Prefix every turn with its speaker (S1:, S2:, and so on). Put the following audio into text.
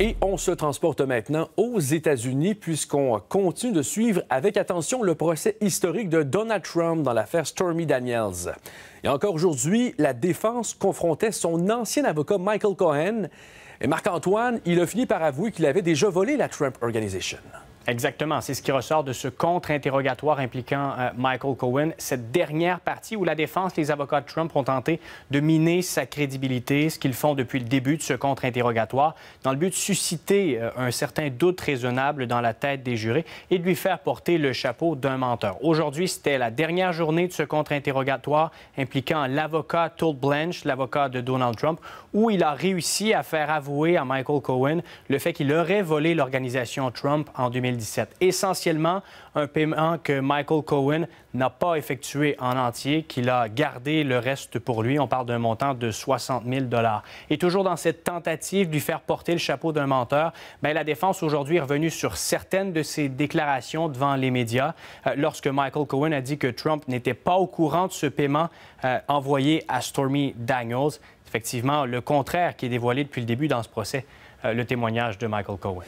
S1: Et on se transporte maintenant aux États-Unis puisqu'on continue de suivre avec attention le procès historique de Donald Trump dans l'affaire Stormy Daniels. Et encore aujourd'hui, la défense confrontait son ancien avocat Michael Cohen. Et Marc-Antoine, il a fini par avouer qu'il avait déjà volé la Trump Organization. Exactement. C'est ce qui ressort
S2: de ce contre-interrogatoire impliquant euh, Michael Cohen. Cette dernière partie où la défense, les avocats de Trump ont tenté de miner sa crédibilité, ce qu'ils font depuis le début de ce contre-interrogatoire, dans le but de susciter euh, un certain doute raisonnable dans la tête des jurés et de lui faire porter le chapeau d'un menteur. Aujourd'hui, c'était la dernière journée de ce contre-interrogatoire impliquant l'avocat Todd Blanche, l'avocat de Donald Trump, où il a réussi à faire avouer à Michael Cohen le fait qu'il aurait volé l'organisation Trump en 2019 Essentiellement, un paiement que Michael Cohen n'a pas effectué en entier, qu'il a gardé le reste pour lui. On parle d'un montant de 60 000 Et toujours dans cette tentative de lui faire porter le chapeau d'un menteur, ben, la défense aujourd'hui est revenue sur certaines de ses déclarations devant les médias euh, lorsque Michael Cohen a dit que Trump n'était pas au courant de ce paiement euh, envoyé à Stormy Daniels. Effectivement, le contraire qui est dévoilé depuis le début dans ce procès, euh, le témoignage de Michael Cohen.